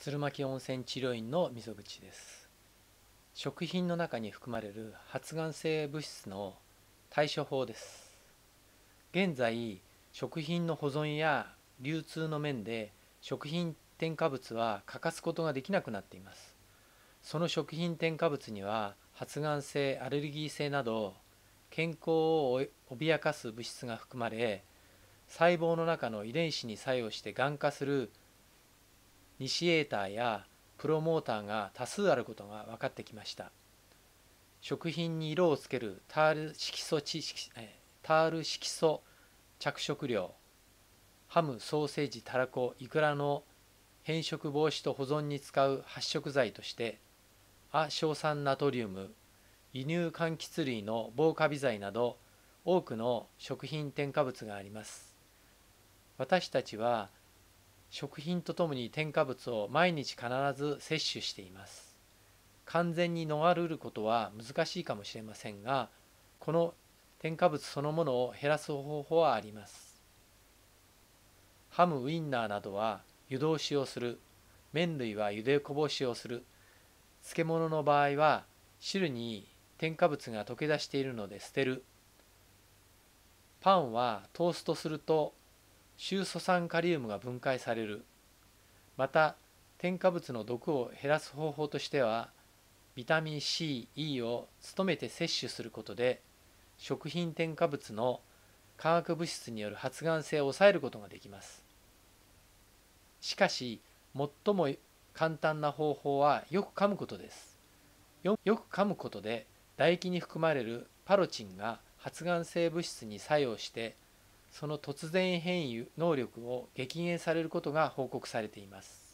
鶴巻温泉治療院の溝口です食品の中に含まれる発がん性物質の対処法です現在食品の保存や流通の面で食品添加物は欠かすことができなくなっていますその食品添加物には発がん性アレルギー性など健康を脅かす物質が含まれ細胞の中の遺伝子に作用してがん化するニシエーターやプロモーターが多数あることが分かってきました食品に色をつけるタール色素知識タール色素着色料ハムソーセージたらこいくらの変色防止と保存に使う発色剤として亜硝酸ナトリウム輸入柑橘類の防カビ剤など多くの食品添加物があります私たちは食品とともに添加物を毎日必ず摂取しています完全に逃れることは難しいかもしれませんがこの添加物そのものを減らす方法はありますハムウインナーなどは湯通しをする麺類は茹でこぼしをする漬物の場合は汁に添加物が溶け出しているので捨てるパンはトーストすると臭素酸カリウムが分解されるまた添加物の毒を減らす方法としてはビタミン CE を努めて摂取することで食品添加物の化学物質による発がん性を抑えることができますしかし最も簡単な方法はよく噛むことですよく噛むことで唾液に含まれるパロチンが発がん性物質に作用してその突然変異能力を激減されることが報告されています